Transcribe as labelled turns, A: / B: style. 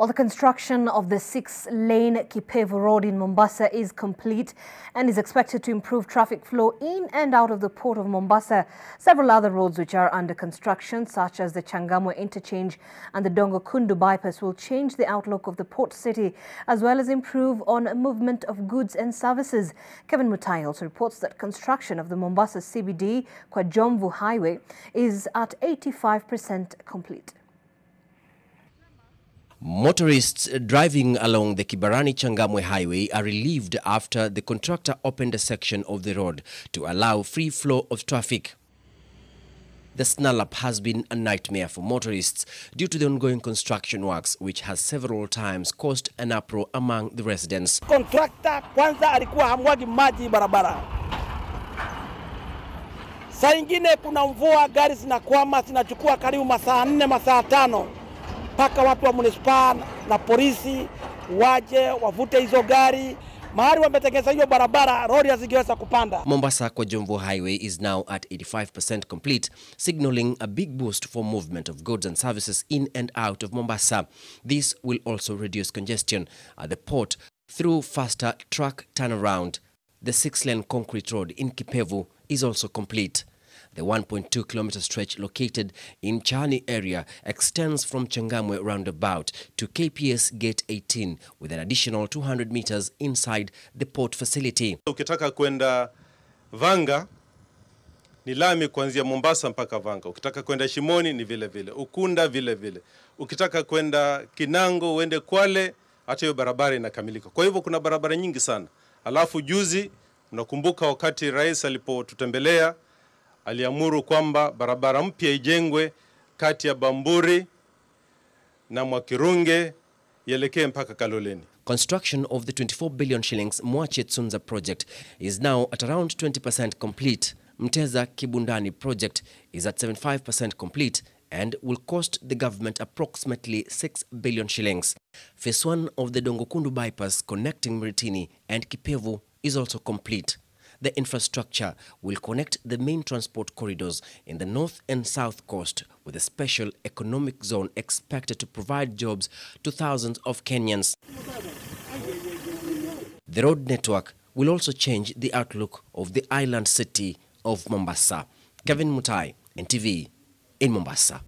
A: Well, the construction of the six-lane Kipevu Road in Mombasa is complete and is expected to improve traffic flow in and out of the port of Mombasa. Several other roads which are under construction, such as the Changamwe Interchange and the Dongo Bypass, will change the outlook of the port city, as well as improve on movement of goods and services. Kevin Mutai also reports that construction of the Mombasa CBD Kwajomvu Highway is at 85% complete.
B: Motorists driving along the Kibarani Changamwe Highway are relieved after the contractor opened a section of the road to allow free flow of traffic. The snarl up has been a nightmare for motorists due to the ongoing construction works which has several times caused an uproar among the residents.
C: Contractor kwanza alikuwa hamwagi maji barabara. Saa ingine kuna mvua, gari zinakwama, zinachukua karibu masaa nne, masaa tano mpaka watu wa munisipaa na polisi waje wavute hizo gari mahali wametengeneza hiyo barabara, lori hazingeweza kupanda.
B: Mombasa kwa jomvu highway is now at 85% complete, signaling a big boost for movement of goods and services in and out of Mombasa. This will also reduce congestion at the port through faster truck turnaround. The six-lane concrete road in Kipevu is also complete. The 1.2 kilometer stretch located in Chani area extends from Changamwe roundabout to KPS gate 18 with an additional 200 meters inside the port
D: facility. Ukitaka kwenda Vanga ni lami kuanzia Mombasa mpaka Vanga. Ukitaka kwenda Shimoni ni vile vile, Ukunda vile vile. Ukitaka kwenda Kinango uende Kwale, hata hiyo barabara inakamilika. Kwa hivyo kuna barabara nyingi sana. Alafu juzi, unakumbuka wakati rais alipotutembelea aliamuru kwamba barabara mpya ijengwe kati ya Bamburi na Mwakirunge ielekee mpaka Kaloleni.
B: Construction of the 24 billion shillings Mwache Tsunza project is now at around 20% complete. Mteza Kibundani project is at 75% complete and will cost the government approximately 6 billion shillings. Phase 1 of the Dongokundu bypass connecting Miritini and Kipevu is also complete the infrastructure will connect the main transport corridors in the north and south coast with a special economic zone expected to provide jobs to thousands of Kenyans. The road network will also change the outlook of the island city of Mombasa. Kevin Mutai, NTV, in Mombasa.